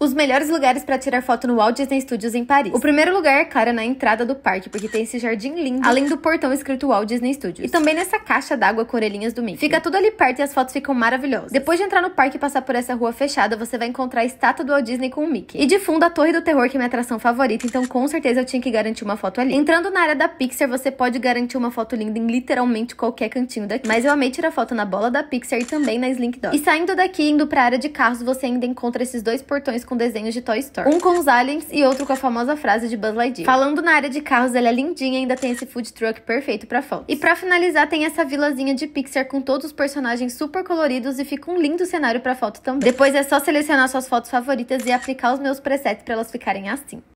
Os melhores lugares para tirar foto no Walt Disney Studios em Paris. O primeiro lugar é, claro, é na entrada do parque, porque tem esse jardim lindo, além do portão escrito Walt Disney Studios. E também nessa caixa d'água com orelhinhas do Mickey. Fica tudo ali perto e as fotos ficam maravilhosas. Depois de entrar no parque e passar por essa rua fechada, você vai encontrar a estátua do Walt Disney com o Mickey. E de fundo a Torre do Terror, que é minha atração favorita, então com certeza eu tinha que garantir uma foto ali. Entrando na área da Pixar, você pode garantir uma foto linda em literalmente qualquer cantinho daqui. Mas eu amei tirar foto na bola da Pixar e também na Slink Dog. E saindo daqui, indo pra área de carros, você ainda encontra esses dois portões com desenhos de Toy Story. Um com os aliens e outro com a famosa frase de Buzz Lightyear. Falando na área de carros, ela é lindinha e ainda tem esse food truck perfeito pra fotos. E pra finalizar, tem essa vilazinha de Pixar com todos os personagens super coloridos e fica um lindo cenário pra foto também. Depois é só selecionar suas fotos favoritas e aplicar os meus presets pra elas ficarem assim.